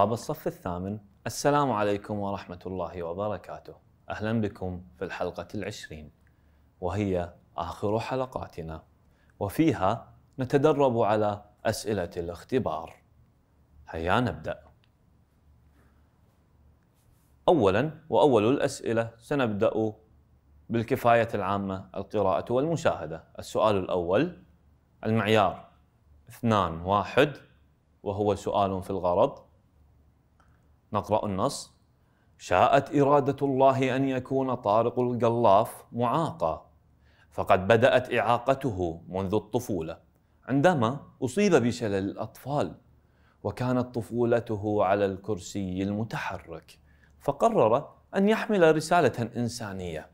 طلاب الصف الثامن السلام عليكم ورحمة الله وبركاته أهلا بكم في الحلقة العشرين وهي آخر حلقاتنا وفيها نتدرب على أسئلة الاختبار هيا نبدأ أولا وأول الأسئلة سنبدأ بالكفاية العامة القراءة والمشاهدة السؤال الأول المعيار اثنان واحد وهو سؤال في الغرض نقرأ النص شاءت إرادة الله أن يكون طارق القلاف معاقا فقد بدأت إعاقته منذ الطفولة عندما أصيب بشلل الأطفال وكانت طفولته على الكرسي المتحرك فقرر أن يحمل رسالة إنسانية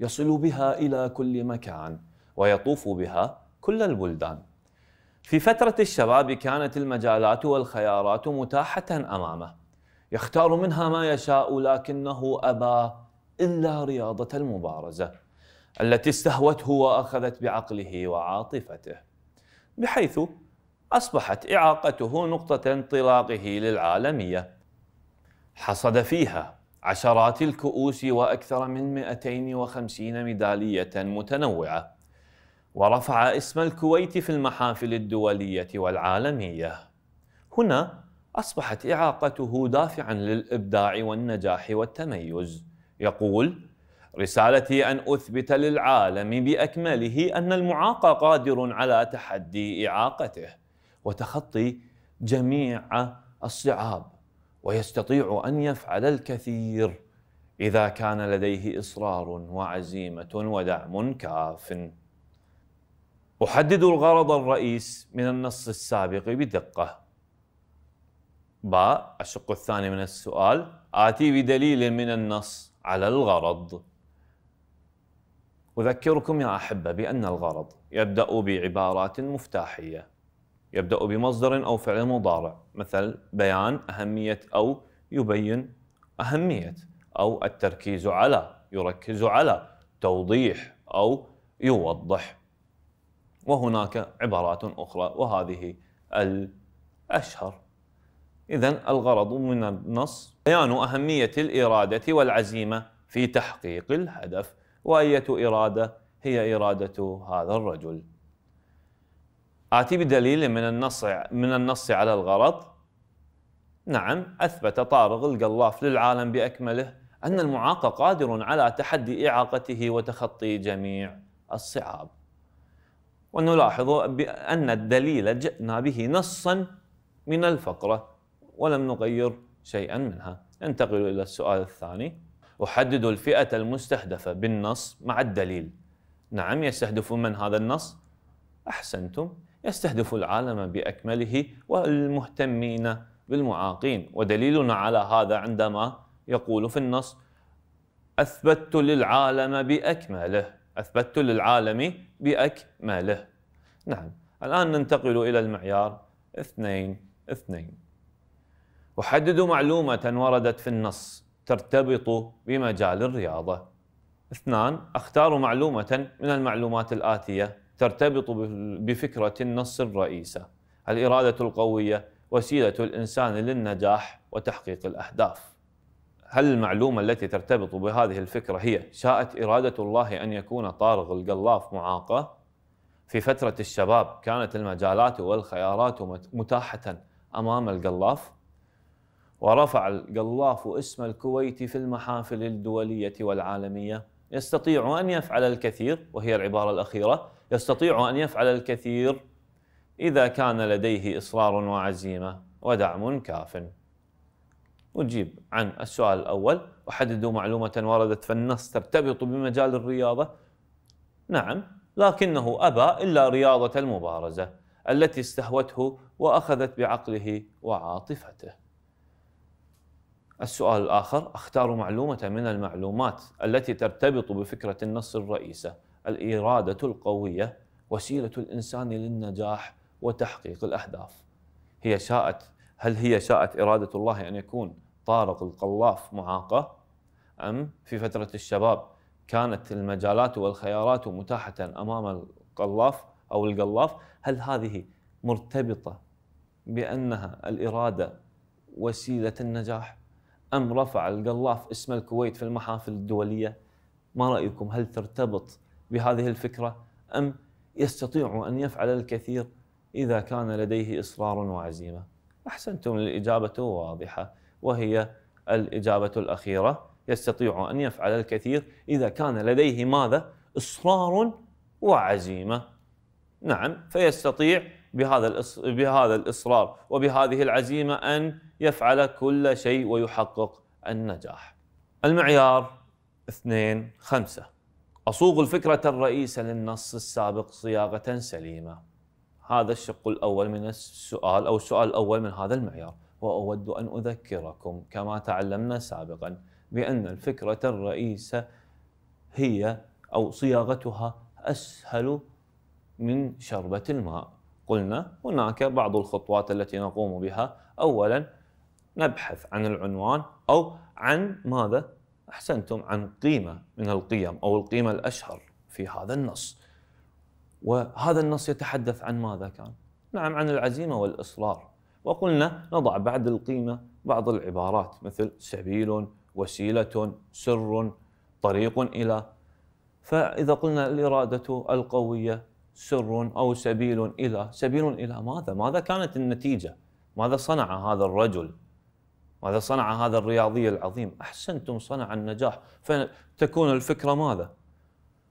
يصل بها إلى كل مكان ويطوف بها كل البلدان في فترة الشباب كانت المجالات والخيارات متاحة أمامه يختار منها ما يشاء لكنه أبى إلا رياضة المبارزة التي استهوته وأخذت بعقله وعاطفته بحيث أصبحت إعاقته نقطة انطلاقه للعالمية حصد فيها عشرات الكؤوس وأكثر من 250 ميدالية متنوعة ورفع اسم الكويت في المحافل الدولية والعالمية هنا أصبحت إعاقته دافعا للإبداع والنجاح والتميز يقول رسالتي أن أثبت للعالم بأكمله أن المعاق قادر على تحدي إعاقته وتخطي جميع الصعاب ويستطيع أن يفعل الكثير إذا كان لديه إصرار وعزيمة ودعم كاف أحدد الغرض الرئيس من النص السابق بدقة باء الشق الثاني من السؤال آتي بدليل من النص على الغرض أذكركم يا أحبة بأن الغرض يبدأ بعبارات مفتاحية يبدأ بمصدر أو فعل مضارع مثل بيان أهمية أو يبين أهمية أو التركيز على يركز على توضيح أو يوضح وهناك عبارات أخرى وهذه الأشهر إذا الغرض من النص بيان أهمية الإرادة والعزيمة في تحقيق الهدف وأية إرادة هي إرادة هذا الرجل آتي بدليل من النص من النص على الغرض نعم أثبت طارق القلاف للعالم بأكمله أن المعاق قادر على تحدي إعاقته وتخطي جميع الصعاب ونلاحظ أن الدليل جئنا به نصا من الفقرة ولم نغير شيئا منها انتقل إلى السؤال الثاني أحدد الفئة المستهدفة بالنص مع الدليل نعم يستهدف من هذا النص؟ أحسنتم يستهدف العالم بأكمله والمهتمين بالمعاقين ودليلنا على هذا عندما يقول في النص أثبتت للعالم بأكمله أثبتت للعالم بأكمله نعم الآن ننتقل إلى المعيار اثنين اثنين أحدد معلومة وردت في النص ترتبط بمجال الرياضة اثنان أختار معلومة من المعلومات الآتية ترتبط بفكرة النص الرئيسة الإرادة القوية وسيلة الإنسان للنجاح وتحقيق الأهداف هل المعلومة التي ترتبط بهذه الفكرة هي شاءت إرادة الله أن يكون طارق القلاف معاقة؟ في فترة الشباب كانت المجالات والخيارات متاحة أمام القلاف ورفع القلاف اسم الكويت في المحافل الدولية والعالمية يستطيع أن يفعل الكثير وهي العبارة الأخيرة يستطيع أن يفعل الكثير إذا كان لديه إصرار وعزيمة ودعم كاف وتجيب عن السؤال الأول وحددوا معلومة وردت في النص ترتبط بمجال الرياضة نعم لكنه أبى إلا رياضة المبارزة التي استهوته وأخذت بعقله وعاطفته السؤال الآخر أختار معلومة من المعلومات التي ترتبط بفكرة النص الرئيسة الإرادة القوية وسيلة الإنسان للنجاح وتحقيق الأهداف هي شاءت هل هي شاءت إرادة الله أن يكون طارق القلاف معاقة أم في فترة الشباب كانت المجالات والخيارات متاحة أمام القلاف أو القلاف هل هذه مرتبطة بأنها الإرادة وسيلة النجاح أم رفع القلاف اسم الكويت في المحافل الدولية؟ ما رأيكم هل ترتبط بهذه الفكرة أم يستطيع أن يفعل الكثير إذا كان لديه إصرار وعزيمة؟ أحسنتم الإجابة واضحة وهي الإجابة الأخيرة يستطيع أن يفعل الكثير إذا كان لديه ماذا؟ إصرار وعزيمة نعم فيستطيع بهذا بهذا الاصرار وبهذه العزيمه ان يفعل كل شيء ويحقق النجاح. المعيار اثنين خمسه اصوغ الفكره الرئيسه للنص السابق صياغه سليمه. هذا الشق الاول من السؤال او السؤال الاول من هذا المعيار واود ان اذكركم كما تعلمنا سابقا بان الفكره الرئيسه هي او صياغتها اسهل من شربه الماء قلنا هناك بعض الخطوات التي نقوم بها اولا نبحث عن العنوان او عن ماذا احسنتم عن قيمه من القيم او القيمه الاشهر في هذا النص وهذا النص يتحدث عن ماذا كان نعم عن العزيمه والاصرار وقلنا نضع بعد القيمه بعض العبارات مثل سبيل وسيله سر طريق الى فاذا قلنا الاراده القويه سر او سبيل الى، سبيل الى ماذا؟ ماذا كانت النتيجه؟ ماذا صنع هذا الرجل؟ ماذا صنع هذا الرياضي العظيم؟ احسنتم صنع النجاح، فتكون الفكره ماذا؟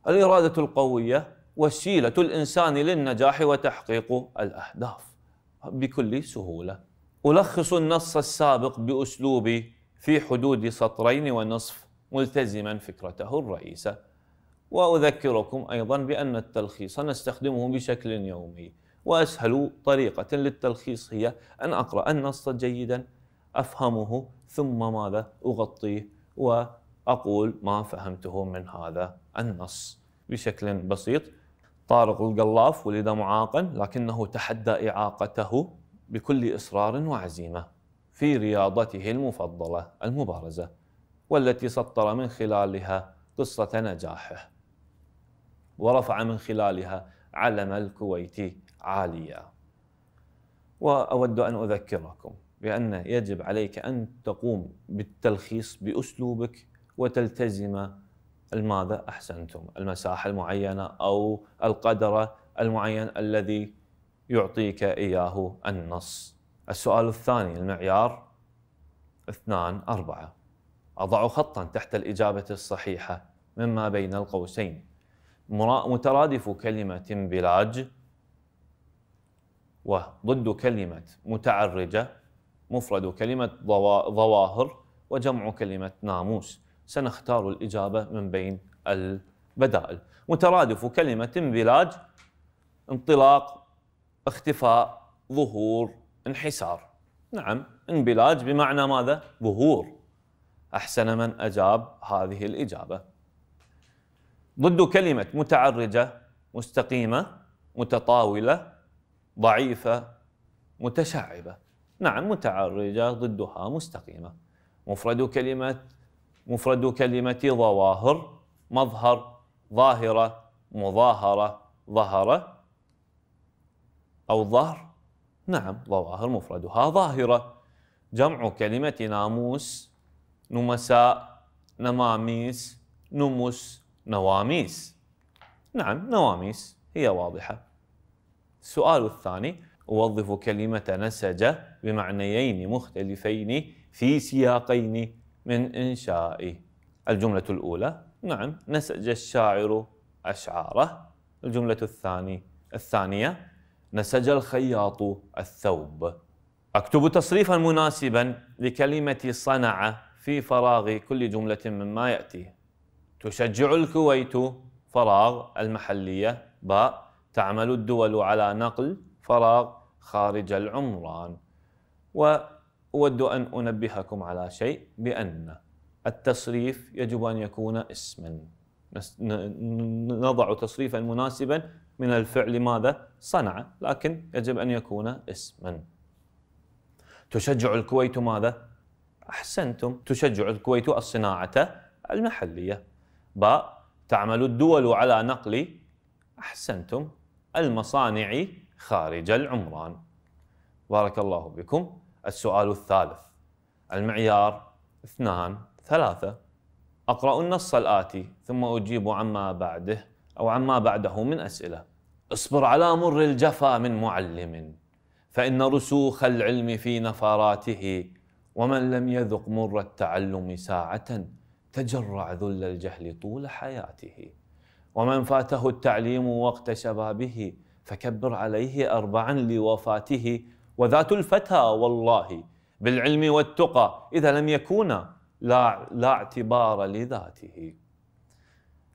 الاراده القويه وسيله الانسان للنجاح وتحقيق الاهداف بكل سهوله. الخص النص السابق باسلوبي في حدود سطرين ونصف ملتزما فكرته الرئيسه وأذكركم أيضا بأن التلخيص نستخدمه بشكل يومي وأسهل طريقة للتلخيص هي أن أقرأ النص جيدا أفهمه ثم ماذا أغطيه وأقول ما فهمته من هذا النص بشكل بسيط طارق القلاف ولد معاقا لكنه تحدى إعاقته بكل إصرار وعزيمة في رياضته المفضلة المبارزة والتي سطر من خلالها قصة نجاحه ورفع من خلالها علم الكويت عاليا واود ان اذكركم بان يجب عليك ان تقوم بالتلخيص باسلوبك وتلتزم الماذا احسنتم المساحه المعينه او القدر المعين الذي يعطيك اياه النص السؤال الثاني المعيار اثنان أربعة أضع خطا تحت الإجابة الصحيحة مما بين القوسين مترادف كلمة انبلاج وضد كلمة متعرجة مفرد كلمة ظواهر وجمع كلمة ناموس سنختار الإجابة من بين البدائل مترادف كلمة انبلاج انطلاق اختفاء ظهور انحسار نعم انبلاج بمعنى ماذا؟ ظهور أحسن من أجاب هذه الإجابة ضد كلمة متعرجة مستقيمة متطاولة ضعيفة متشعبة نعم متعرجة ضدها مستقيمة مفرد كلمة مفرد كلمة ظواهر مظهر ظاهرة مظاهرة ظهر أو ظهر نعم ظواهر مفردها ظاهرة جمع كلمة ناموس نمساء نماميس نمس نواميس نعم نواميس هي واضحة السؤال الثاني أوظف كلمة نسج بمعنيين مختلفين في سياقين من إنشاء الجملة الأولى نعم نسج الشاعر أشعاره الجملة الثانية الثانية نسج الخياط الثوب أكتب تصريفا مناسبا لكلمة صنع في فراغ كل جملة مما يأتي تشجع الكويت فراغ المحلية باء تعمل الدول على نقل فراغ خارج العمران وأود أن أنبهكم على شيء بأن التصريف يجب أن يكون اسما نضع تصريفا مناسبا من الفعل ماذا صنع لكن يجب أن يكون اسما تشجع الكويت ماذا أحسنتم تشجع الكويت الصناعة المحلية باء تعمل الدول على نقل أحسنتم المصانع خارج العمران بارك الله بكم السؤال الثالث المعيار اثنان ثلاثة أقرأ النص الآتي ثم أجيب عما بعده أو عما بعده من أسئلة اصبر على مر الجفا من معلم فإن رسوخ العلم في نفراته ومن لم يذق مر التعلم ساعة تجرع ذل الجهل طول حياته ومن فاته التعليم وقت شبابه فكبر عليه أربعا لوفاته وذات الفتى والله بالعلم والتقى إذا لم يكونا لا, لا اعتبار لذاته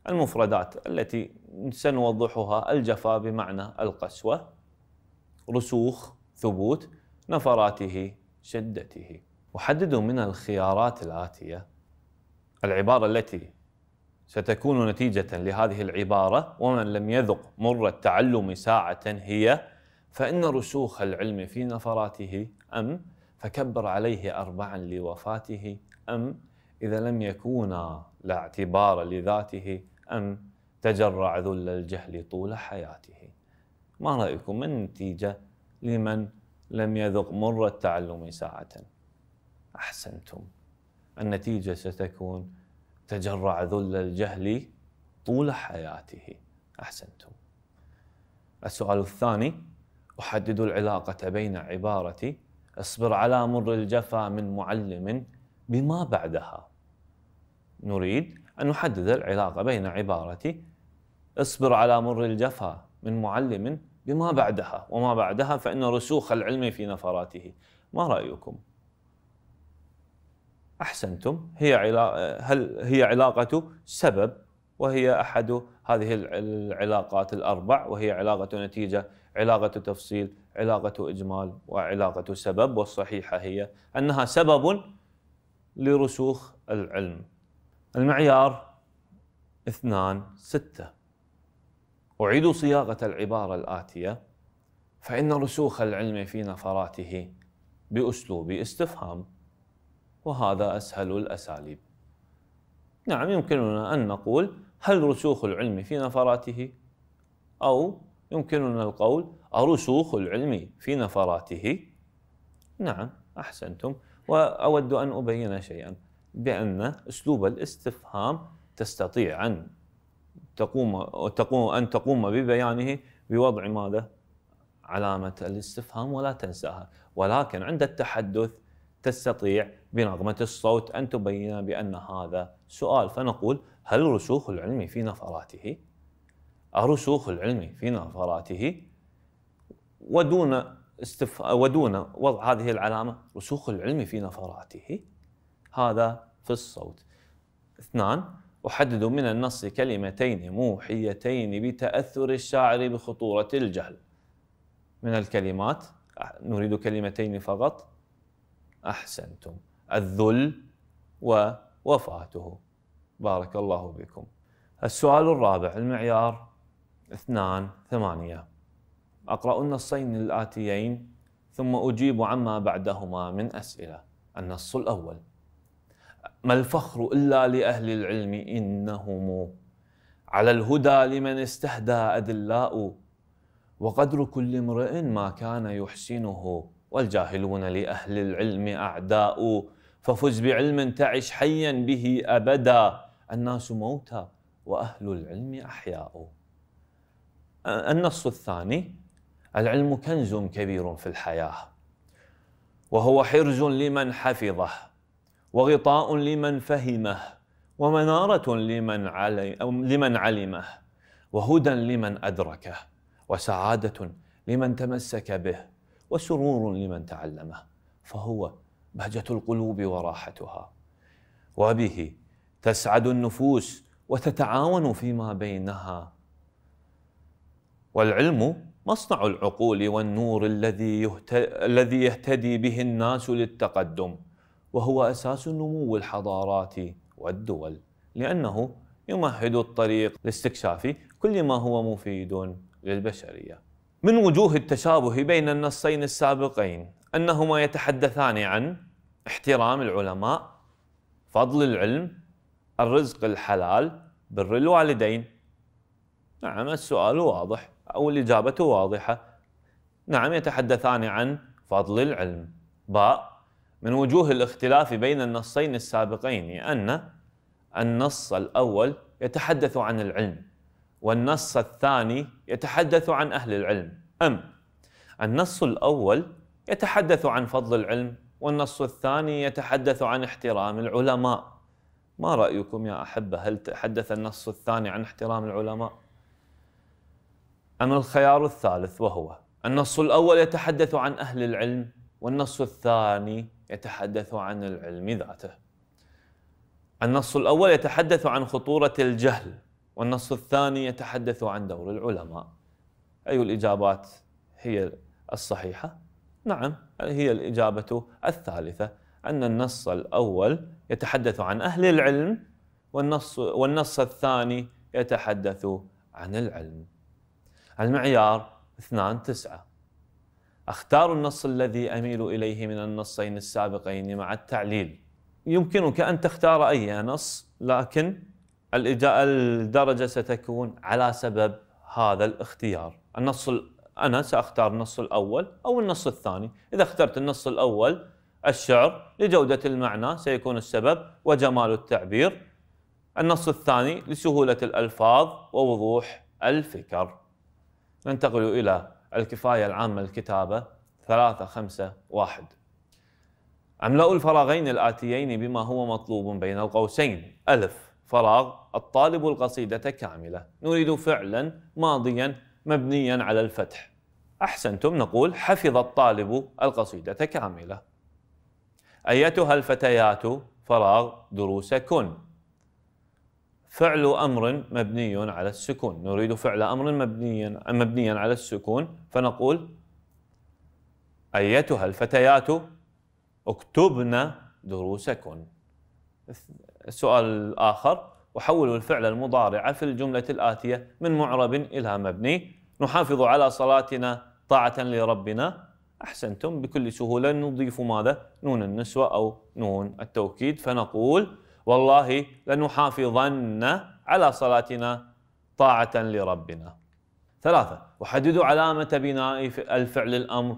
المفردات التي سنوضحها الجفا بمعنى القسوة رسوخ ثبوت نفراته شدته وحددوا من الخيارات الآتية العبارة التي ستكون نتيجة لهذه العبارة ومن لم يذق مر التعلم ساعة هي فإن رسوخ العلم في نفراته أم فكبر عليه أربعا لوفاته أم إذا لم يكونا لا اعتبار لذاته أم تجرع ذل الجهل طول حياته ما رأيكم من النتيجة لمن لم يذق مر التعلم ساعة أحسنتم النتيجة ستكون تجرع ذل الجهل طول حياته أحسنتم السؤال الثاني أحدد العلاقة بين عبارة اصبر على مر الجفا من معلم بما بعدها نريد أن نحدد العلاقة بين عبارة اصبر على مر الجفا من معلم بما بعدها وما بعدها فإن رسوخ العلم في نفراته ما رأيكم؟ احسنتم هي هل هي علاقه سبب وهي احد هذه العلاقات الاربع وهي علاقه نتيجه علاقه تفصيل علاقه اجمال وعلاقه سبب والصحيحه هي انها سبب لرسوخ العلم المعيار اثنان ستة أعيد صياغة العبارة الآتية فإن رسوخ العلم في نفراته بأسلوب استفهام وهذا أسهل الأساليب نعم يمكننا أن نقول هل رسوخ العلم في نفراته أو يمكننا القول أرسوخ العلم في نفراته نعم أحسنتم وأود أن أبين شيئا بأن أسلوب الاستفهام تستطيع أن تقوم تقوم أن تقوم ببيانه بوضع ماذا؟ علامة الاستفهام ولا تنساها ولكن عند التحدث تستطيع بنغمة الصوت أن تبين بأن هذا سؤال فنقول هل رسوخ العلم في نفراته؟ أرسوخ العلم في نفراته ودون استف... ودون وضع هذه العلامة رسوخ العلم في نفراته هذا في الصوت اثنان أحدد من النص كلمتين موحيتين بتأثر الشاعر بخطورة الجهل من الكلمات نريد كلمتين فقط احسنتم الذل ووفاته بارك الله بكم السؤال الرابع المعيار اثنان ثمانية أقرأ النصين الآتيين ثم أجيب عما بعدهما من أسئلة النص الأول ما الفخر إلا لأهل العلم إنهم على الهدى لمن استهدى أدلاء وقدر كل امرئ ما كان يحسنه والجاهلون لأهل العلم أعداء ففز بعلم تعش حيا به أبدا الناس موتى وأهل العلم أحياء النص الثاني العلم كنز كبير في الحياة وهو حرز لمن حفظه وغطاء لمن فهمه ومنارة لمن, علي لمن علمه وهدى لمن أدركه وسعادة لمن تمسك به وسرور لمن تعلمه فهو بهجه القلوب وراحتها وبه تسعد النفوس وتتعاون فيما بينها والعلم مصنع العقول والنور الذي الذي يهتدي به الناس للتقدم وهو اساس نمو الحضارات والدول لانه يمهد الطريق لاستكشاف كل ما هو مفيد للبشريه من وجوه التشابه بين النصين السابقين انهما يتحدثان عن احترام العلماء فضل العلم الرزق الحلال بر الوالدين نعم السؤال واضح او الاجابه واضحه نعم يتحدثان عن فضل العلم باء من وجوه الاختلاف بين النصين السابقين يعني ان النص الاول يتحدث عن العلم والنص الثاني يتحدث عن أهل العلم أم النص الأول يتحدث عن فضل العلم والنص الثاني يتحدث عن احترام العلماء ما رأيكم يا أحبة هل تحدث النص الثاني عن احترام العلماء أم الخيار الثالث وهو النص الأول يتحدث عن أهل العلم والنص الثاني يتحدث عن العلم ذاته النص الأول يتحدث عن خطورة الجهل والنص الثاني يتحدث عن دور العلماء أي الإجابات هي الصحيحة؟ نعم هي الإجابة الثالثة أن النص الأول يتحدث عن أهل العلم والنص, والنص الثاني يتحدث عن العلم المعيار اثنان تسعة أختار النص الذي أميل إليه من النصين السابقين مع التعليل يمكنك أن تختار أي نص لكن الدرجة ستكون على سبب هذا الاختيار النص أنا سأختار النص الأول أو النص الثاني إذا اخترت النص الأول الشعر لجودة المعنى سيكون السبب وجمال التعبير النص الثاني لسهولة الألفاظ ووضوح الفكر ننتقل إلى الكفاية العامة الكتابة ثلاثة خمسة واحد أملأ الفراغين الآتيين بما هو مطلوب بين القوسين ألف فراغ الطالب القصيدة كاملة نريد فعلا ماضيا مبنيا على الفتح أحسنتم نقول حفظ الطالب القصيدة كاملة أيتها الفتيات فراغ دروسكن فعل أمر مبني على السكون نريد فعل أمر مبنيا مبنيا على السكون فنقول أيتها الفتيات اكتبن دروسكن السؤال الآخر وحولوا الفعل المضارع في الجملة الآتية من معرب إلى مبني نحافظ على صلاتنا طاعة لربنا أحسنتم بكل سهولة نضيف ماذا؟ نون النسوة أو نون التوكيد فنقول والله لنحافظن على صلاتنا طاعة لربنا ثلاثة وحددوا علامة بناء الفعل الأمر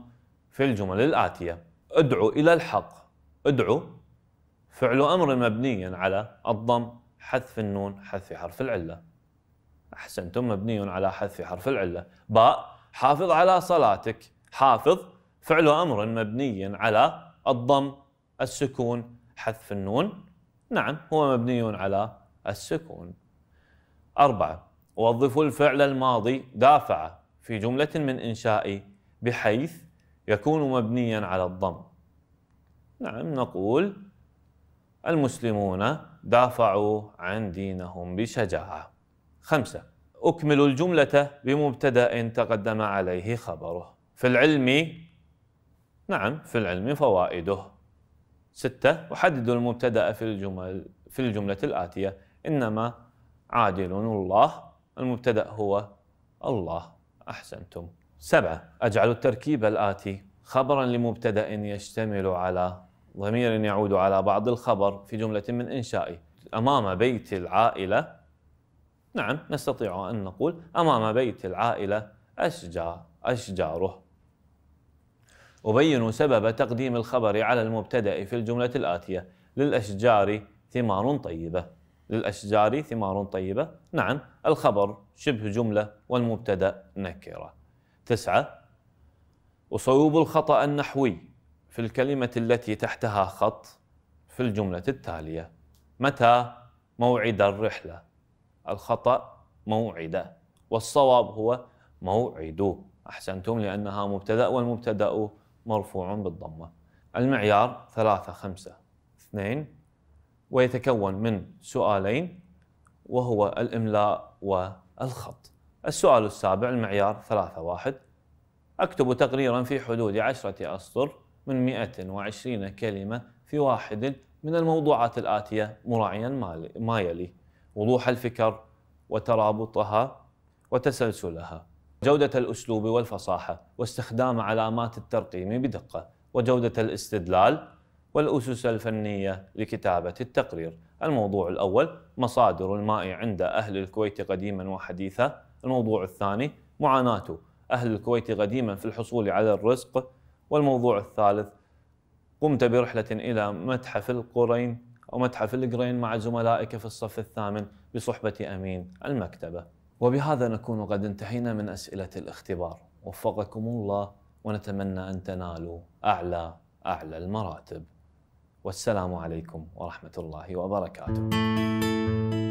في الجمل الآتية ادعو إلى الحق ادعو فعل أمر مبنيا على الضم حذف النون حذف حرف العلة أحسنتم مبني على حذف حرف العلة باء حافظ على صلاتك حافظ فعل أمر مبني على الضم السكون حذف النون نعم هو مبني على السكون أربعة وظفوا الفعل الماضي دافع في جملة من إنشائي بحيث يكون مبنيا على الضم نعم نقول المسلمون دافعوا عن دينهم بشجاعة خمسة أكمل الجملة بمبتدأ تقدم عليه خبره في العلم نعم في العلم فوائده ستة أحدد المبتدأ في الجمل في الجملة الآتية إنما عادل الله المبتدأ هو الله أحسنتم سبعة أجعل التركيب الآتي خبرا لمبتدأ يشتمل على ضمير يعود على بعض الخبر في جملة من إنشائه أمام بيت العائلة نعم نستطيع أن نقول أمام بيت العائلة أشجار أشجاره أبين سبب تقديم الخبر على المبتدأ في الجملة الآتية للأشجار ثمار طيبة للأشجار ثمار طيبة نعم الخبر شبه جملة والمبتدأ نكرة تسعة وصوب الخطأ النحوي في الكلمة التي تحتها خط في الجملة التالية متى موعد الرحلة الخطأ موعدة والصواب هو موعد أحسنتم لأنها مبتدأ والمبتدأ مرفوع بالضمة المعيار ثلاثة خمسة اثنين ويتكون من سؤالين وهو الإملاء والخط السؤال السابع المعيار ثلاثة واحد أكتب تقريرا في حدود عشرة أسطر من 120 كلمة في واحد من الموضوعات الآتية مراعيا ما يلي وضوح الفكر وترابطها وتسلسلها جودة الأسلوب والفصاحة واستخدام علامات الترقيم بدقة وجودة الاستدلال والأسس الفنية لكتابة التقرير الموضوع الأول مصادر الماء عند أهل الكويت قديما وحديثا الموضوع الثاني معاناة أهل الكويت قديما في الحصول على الرزق والموضوع الثالث قمت برحلة إلى متحف القرين أو متحف القرين مع زملائك في الصف الثامن بصحبة أمين المكتبة وبهذا نكون قد انتهينا من أسئلة الاختبار وفقكم الله ونتمنى أن تنالوا أعلى أعلى المراتب والسلام عليكم ورحمة الله وبركاته